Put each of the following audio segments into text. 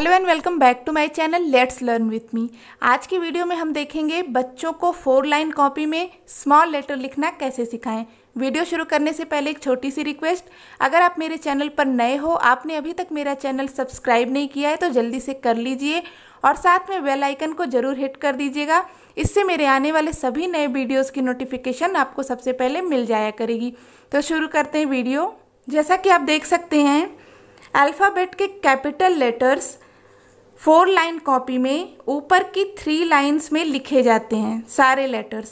Hello and welcome back to my channel let's learn with me आज की video में हम देखेंगे बच्चों को फोर लाइन कॉपी में स्मॉल लेटर लिखना कैसे सिखाएं वीडियो शुरू करने से पहले एक छोटी सी रिक्वेस्ट अगर आप मेरे चैनल पर नए हो आपने अभी तक मेरा चैनल सब्सक्राइब नहीं किया है तो जल्दी से कर लीजिए और साथ में बेल आइकन को ज़रूर हिट कर दीजिएगा इससे मेरे आने वाले सभी नए वीडियोज़ की नोटिफिकेशन आपको सबसे पहले मिल जाया करेगी तो शुरू करते हैं वीडियो जैसा कि आप देख सकते हैं अल्फ़ाबेट के capital letters four line copy में ऊपर की थ्री लाइंस में लिखे जाते हैं सारे लेटर्स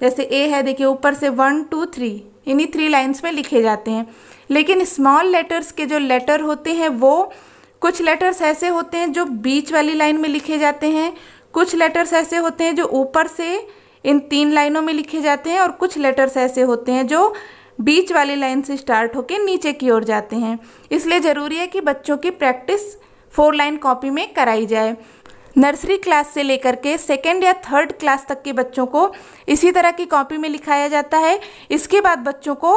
जैसे ए है देखिए ऊपर से वन टू थ्री इन्हीं थ्री लाइंस में लिखे जाते हैं लेकिन स्मॉल लेटर्स के जो लेटर होते हैं वो कुछ लेटर्स ऐसे होते हैं जो बीच वाली लाइन में लिखे जाते हैं कुछ लेटर्स ऐसे होते हैं जो ऊपर से इन तीन लाइनों में लिखे जाते हैं और कुछ लेटर्स ऐसे होते हैं जो बीच वाली लाइन से स्टार्ट होकर नीचे की ओर जाते हैं इसलिए ज़रूरी है कि बच्चों की प्रैक्टिस फोर लाइन कॉपी में कराई जाए नर्सरी क्लास से लेकर के सेकेंड या थर्ड क्लास तक के बच्चों को इसी तरह की कॉपी में लिखाया जाता है इसके बाद बच्चों को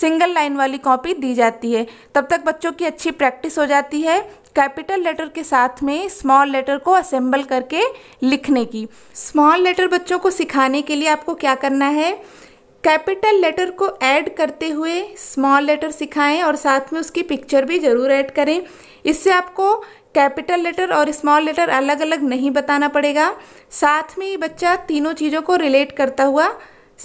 सिंगल लाइन वाली कॉपी दी जाती है तब तक बच्चों की अच्छी प्रैक्टिस हो जाती है कैपिटल लेटर के साथ में स्मॉल लेटर को असेंबल करके लिखने की स्मॉल लेटर बच्चों को सिखाने के लिए आपको क्या करना है कैपिटल लेटर को ऐड करते हुए स्मॉल लेटर सिखाएं और साथ में उसकी पिक्चर भी ज़रूर ऐड करें इससे आपको कैपिटल लेटर और स्मॉल लेटर अलग अलग नहीं बताना पड़ेगा साथ में ही बच्चा तीनों चीज़ों को रिलेट करता हुआ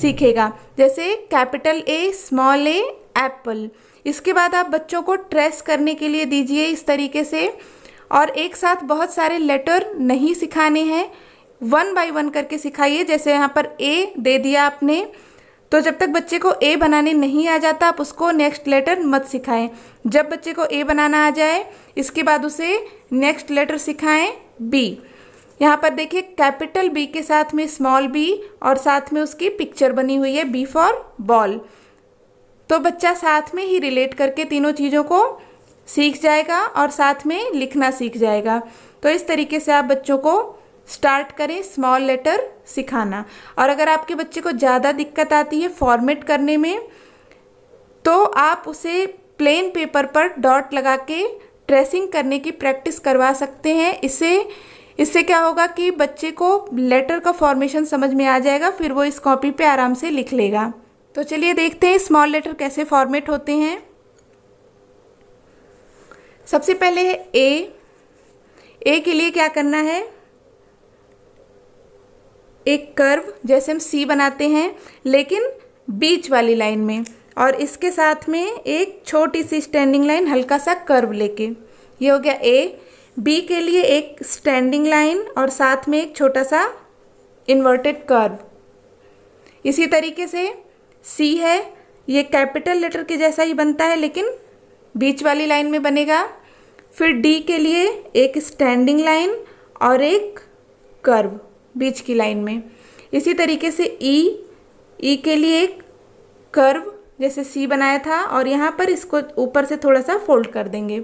सीखेगा जैसे capital A small A apple इसके बाद आप बच्चों को ट्रेस करने के लिए दीजिए इस तरीके से और एक साथ बहुत सारे लेटर नहीं सिखाने हैं वन बाय वन करके सिखाइए जैसे यहाँ पर ए दे दिया आपने तो जब तक बच्चे को ए बनाने नहीं आ जाता आप उसको नेक्स्ट लेटर मत सिखाएं जब बच्चे को ए बनाना आ जाए इसके बाद उसे नेक्स्ट लेटर सिखाएं बी यहाँ पर देखिए कैपिटल बी के साथ में स्मॉल बी और साथ में उसकी पिक्चर बनी हुई है बी फॉर बॉल तो बच्चा साथ में ही रिलेट करके तीनों चीज़ों को सीख जाएगा और साथ में लिखना सीख जाएगा तो इस तरीके से आप बच्चों को स्टार्ट करें स्मॉल लेटर सिखाना और अगर आपके बच्चे को ज़्यादा दिक्कत आती है फॉर्मेट करने में तो आप उसे प्लेन पेपर पर डॉट लगा के ट्रेसिंग करने की प्रैक्टिस करवा सकते हैं इससे इससे क्या होगा कि बच्चे को लेटर का फॉर्मेशन समझ में आ जाएगा फिर वो इस कॉपी पे आराम से लिख लेगा तो चलिए देखते हैं स्मॉल लेटर कैसे फॉर्मेट होते हैं सबसे पहले है ए ए के लिए क्या करना है एक कर्व जैसे हम सी बनाते हैं लेकिन बीच वाली लाइन में और इसके साथ में एक छोटी सी स्टैंडिंग लाइन हल्का सा कर्व लेके ये हो गया ए बी के लिए एक स्टैंडिंग लाइन और साथ में एक छोटा सा इन्वर्टेड कर्व इसी तरीके से सी है ये कैपिटल लेटर के जैसा ही बनता है लेकिन बीच वाली लाइन में बनेगा फिर डी के लिए एक स्टैंडिंग लाइन और एक कर्व बीच की लाइन में इसी तरीके से ई e, ई e के लिए एक कर्व जैसे सी बनाया था और यहाँ पर इसको ऊपर से थोड़ा सा फोल्ड कर देंगे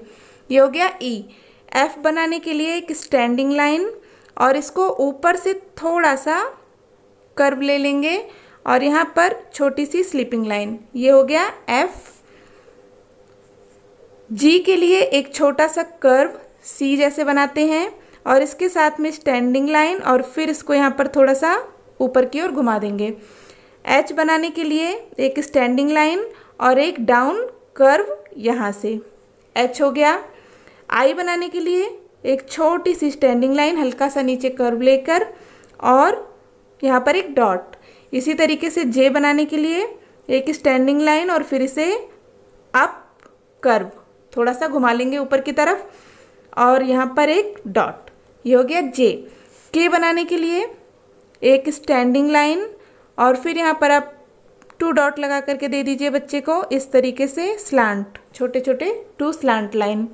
ये हो गया ई e। एफ बनाने के लिए एक स्टैंडिंग लाइन और इसको ऊपर से थोड़ा सा कर्व ले लेंगे और यहाँ पर छोटी सी स्लीपिंग लाइन ये हो गया एफ जी के लिए एक छोटा सा कर्व सी जैसे बनाते हैं और इसके साथ में स्टैंडिंग लाइन और फिर इसको यहाँ पर थोड़ा सा ऊपर की ओर घुमा देंगे एच बनाने के लिए एक स्टैंडिंग लाइन और एक डाउन कर्व यहाँ से एच हो गया आई बनाने के लिए एक छोटी सी स्टैंडिंग लाइन हल्का सा नीचे कर्व लेकर और यहाँ पर एक डॉट इसी तरीके से जे बनाने के लिए एक स्टैंडिंग लाइन और फिर इसे अप कर्व थोड़ा सा घुमा लेंगे ऊपर की तरफ और यहाँ पर एक डॉट ये हो गया जे के बनाने के लिए एक स्टैंडिंग लाइन और फिर यहाँ पर आप टू डॉट लगा करके दे दीजिए बच्चे को इस तरीके से स्लांट छोटे छोटे टू स्लांट लाइन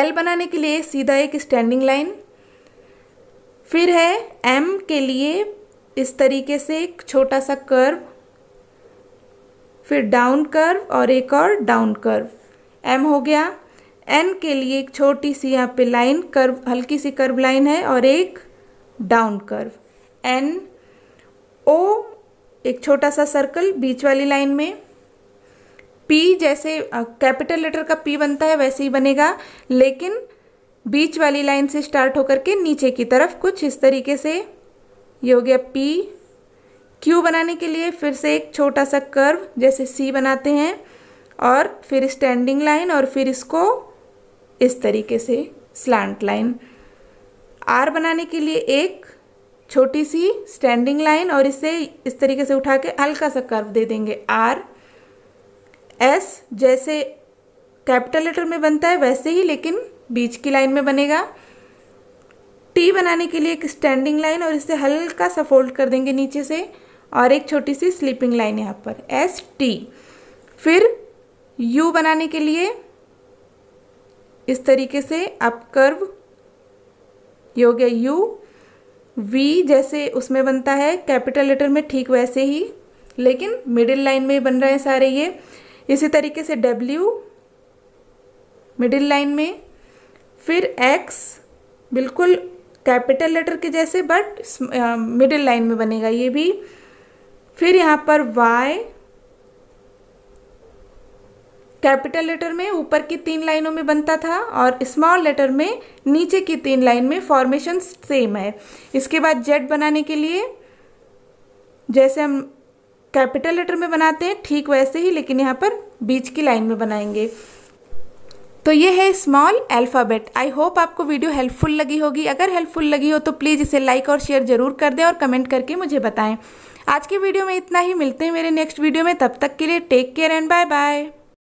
एल बनाने के लिए सीधा एक स्टैंडिंग लाइन फिर है एम के लिए इस तरीके से एक छोटा सा कर्व फिर डाउन कर्व और एक और डाउन कर्व एम हो गया एन के लिए एक छोटी सी यहाँ पे लाइन कर्व हल्की सी कर्व लाइन है और एक डाउन कर्व एन ओ एक छोटा सा सर्कल बीच वाली लाइन में पी जैसे कैपिटल लेटर का पी बनता है वैसे ही बनेगा लेकिन बीच वाली लाइन से स्टार्ट होकर के नीचे की तरफ कुछ इस तरीके से ये हो गया पी क्यू बनाने के लिए फिर से एक छोटा सा कर्व जैसे सी बनाते हैं और फिर स्टैंडिंग लाइन और फिर इसको इस तरीके से स्लैंट लाइन आर बनाने के लिए एक छोटी सी स्टैंडिंग लाइन और इसे इस तरीके से उठा के हल्का सा कर्व दे देंगे आर एस जैसे कैपिटल लेटर में बनता है वैसे ही लेकिन बीच की लाइन में बनेगा टी बनाने के लिए एक स्टैंडिंग लाइन और इसे हल्का सा फोल्ड कर देंगे नीचे से और एक छोटी सी स्लीपिंग लाइन यहाँ पर एस टी फिर यू बनाने के लिए इस तरीके से आप कर्व ये हो गया यू वी जैसे उसमें बनता है कैपिटल लेटर में ठीक वैसे ही लेकिन मिडिल लाइन में बन रहे हैं सारे ये इसी तरीके से डब्ल्यू मिडिल लाइन में फिर एक्स बिल्कुल कैपिटल लेटर के जैसे बट मिडिल लाइन में बनेगा ये भी फिर यहाँ पर वाई कैपिटल लेटर में ऊपर की तीन लाइनों में बनता था और स्मॉल लेटर में नीचे की तीन लाइन में फॉर्मेशन सेम है इसके बाद जेड बनाने के लिए जैसे हम कैपिटल लेटर में बनाते हैं ठीक वैसे ही लेकिन यहाँ पर बीच की लाइन में बनाएंगे तो ये है स्मॉल अल्फ़ाबेट आई होप आपको वीडियो हेल्पफुल लगी होगी अगर हेल्पफुल लगी हो तो प्लीज़ इसे लाइक और शेयर ज़रूर कर दें और कमेंट करके मुझे बताएं आज के वीडियो में इतना ही मिलते हैं मेरे नेक्स्ट वीडियो में तब तक के लिए take care and bye bye